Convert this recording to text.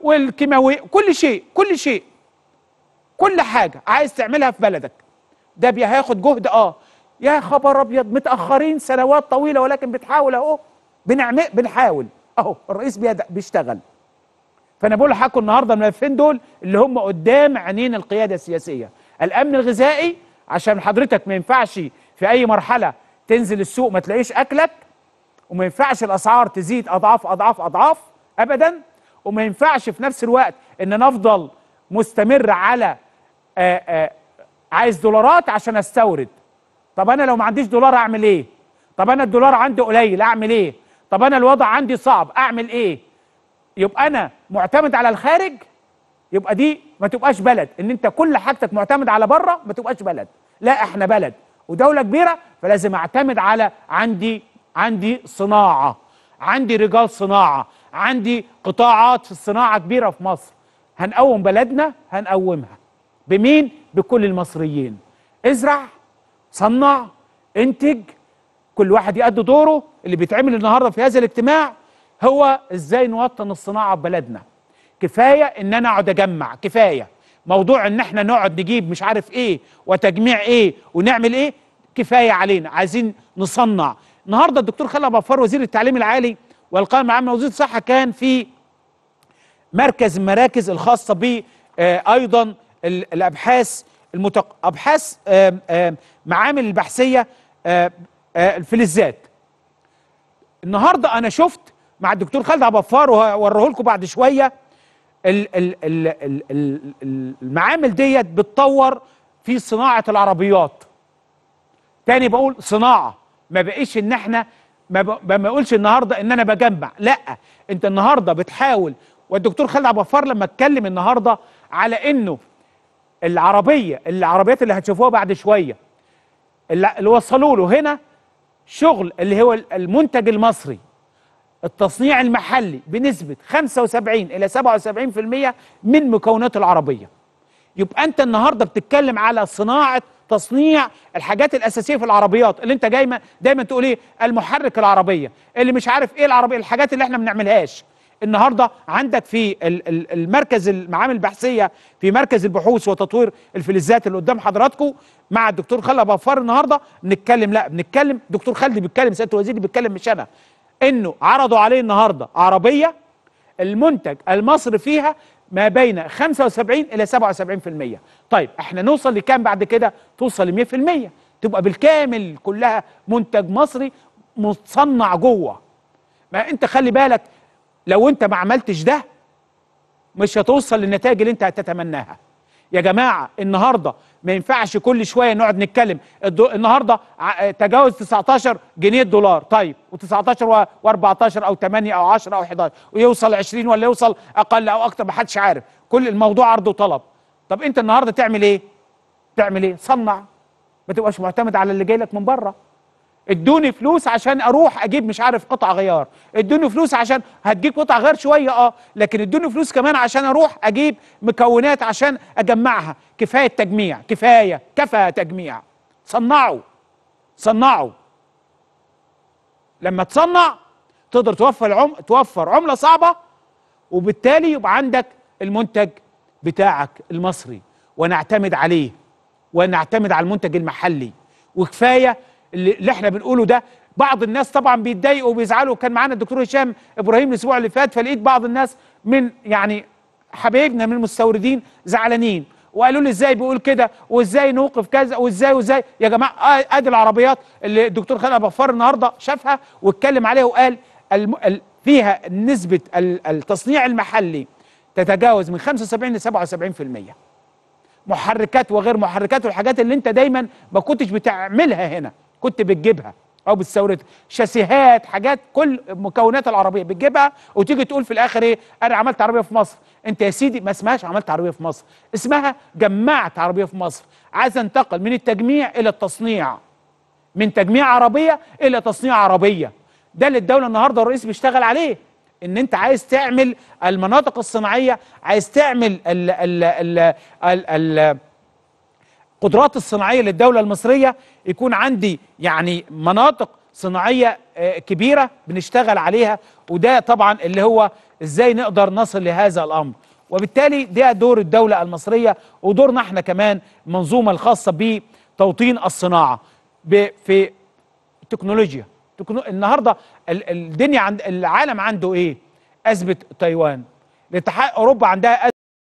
والكيماوي كل شيء كل شيء كل حاجه عايز تعملها في بلدك ده هياخد جهد اه يا خبر ابيض متاخرين سنوات طويله ولكن بتحاول اهو بنعمل بنحاول اهو الرئيس بيشتغل فانا بقول لحضراتكم النهارده الملفين دول اللي هم قدام عينين القياده السياسيه الامن الغذائي عشان حضرتك ما ينفعش في اي مرحله تنزل السوق ما تلاقيش اكلك وما ينفعش الاسعار تزيد اضعاف اضعاف اضعاف ابدا وما ينفعش في نفس الوقت ان انا افضل مستمر على آآ آه، آآ آه، عايز دولارات عشان استورد طب انا لو ما عنديش دولار اعمل ايه طب انا الدولار عندي قليل اعمل ايه طب انا الوضع عندي صعب اعمل ايه يبقى انا معتمد على الخارج يبقى دي ما تبقاش بلد ان انت كل حاجتك معتمد على بره ما تبقاش بلد لا احنا بلد ودوله كبيره فلازم اعتمد على عندي عندي صناعه عندي رجال صناعه عندي قطاعات في الصناعة كبيرة في مصر هنقوم بلدنا هنقومها بمين؟ بكل المصريين ازرع صنع انتج كل واحد يأدي دوره اللي بيتعمل النهاردة في هذا الاجتماع هو ازاي نوطن الصناعة في بلدنا كفاية ان انا اقعد اجمع كفاية موضوع ان احنا نقعد نجيب مش عارف ايه وتجميع ايه ونعمل ايه كفاية علينا عايزين نصنع النهاردة الدكتور خالد بفار وزير التعليم العالي والقائم العام لوزير الصحة كان في مركز المراكز الخاصة ب آه، أيضا الأبحاث المتق... أبحاث معامل البحثية الفلزات آه، آه، النهاردة أنا شفت مع الدكتور خالد عبفار ووريه لكم بعد شوية المعامل ديت بتطور في صناعة العربيات تاني بقول صناعة ما بقيش ان احنا ما, ب... ما اقولش النهارده ان انا بجمع لا انت النهارده بتحاول والدكتور خالد عبد الغفار لما اتكلم النهارده على انه العربيه العربيات اللي هتشوفوها بعد شويه اللي وصلوا له هنا شغل اللي هو المنتج المصري التصنيع المحلي بنسبه 75 الى 77% من مكونات العربيه يبقى انت النهارده بتتكلم على صناعه تصنيع الحاجات الاساسيه في العربيات اللي انت دايما دايما تقول ايه المحرك العربيه اللي مش عارف ايه العربيه الحاجات اللي احنا ما بنعملهاش النهارده عندك في المركز المعامل البحثيه في مركز البحوث وتطوير الفلزات اللي قدام حضراتكم مع الدكتور خالد بفار النهارده بنتكلم لا بنتكلم دكتور خالد بيتكلم سياده الوزير بيتكلم مش انا انه عرضوا عليه النهارده عربيه المنتج المصري فيها ما بين 75 إلى 77% طيب احنا نوصل لكام بعد كده توصل ل 100% تبقى بالكامل كلها منتج مصري متصنع جوه ما انت خلي بالك لو انت ما عملتش ده مش هتوصل للنتائج اللي انت هتتمناها يا جماعه النهارده ما ينفعش كل شويه نقعد نتكلم النهارده تجاوز 19 جنيه دولار طيب و19 و14 او 8 او 10 او 11 ويوصل 20 ولا يوصل اقل او اكتر ما حدش عارف كل الموضوع عرض وطلب طب انت النهارده تعمل ايه تعمل ايه صنع ما تبقاش معتمد على اللي جاي لك من بره ادوني فلوس عشان اروح اجيب مش عارف قطع غيار ادوني فلوس عشان هتجيب قطع غيار شويه اه لكن ادوني فلوس كمان عشان اروح اجيب مكونات عشان اجمعها كفايه تجميع كفايه كفى تجميع صنعوا صنعوا لما تصنع تقدر توفر العم... توفر عمله صعبه وبالتالي يبقى عندك المنتج بتاعك المصري ونعتمد عليه ونعتمد على المنتج المحلي وكفايه اللي احنا بنقوله ده بعض الناس طبعا بيتضايقوا وبيزعلوا كان معانا الدكتور هشام ابراهيم الاسبوع اللي فات فلقيت بعض الناس من يعني حبايبنا من المستوردين زعلانين وقالوا لي ازاي بيقول كده وازاي نوقف كذا وازاي وازاي يا جماعه آه، ادي العربيات اللي الدكتور خالد بفار النهارده شافها واتكلم عليها وقال فيها نسبه التصنيع المحلي تتجاوز من 75 ل 77% محركات وغير محركات والحاجات اللي انت دايما ما كنتش بتعملها هنا كنت بتجيبها او بتستوردها شاسيهات حاجات كل مكونات العربيه بتجيبها وتيجي تقول في الاخر ايه انا عملت عربيه في مصر انت يا سيدي ما اسمهاش عملت عربيه في مصر اسمها جمعت عربيه في مصر عايز انتقل من التجميع الى التصنيع من تجميع عربيه الى تصنيع عربيه ده اللي الدوله النهارده الرئيس بيشتغل عليه ان انت عايز تعمل المناطق الصناعيه عايز تعمل ال ال ال ال ال القدرات الصناعيه للدوله المصريه يكون عندي يعني مناطق صناعيه آه، كبيره بنشتغل عليها وده طبعا اللي هو ازاي نقدر نصل لهذا الامر وبالتالي ده دور الدوله المصريه ودورنا احنا كمان المنظومه الخاصه بتوطين الصناعه في تكنولوجيا النهارده الدنيا عند العالم عنده ايه؟ ازمه تايوان الاتحاد اوروبا عندها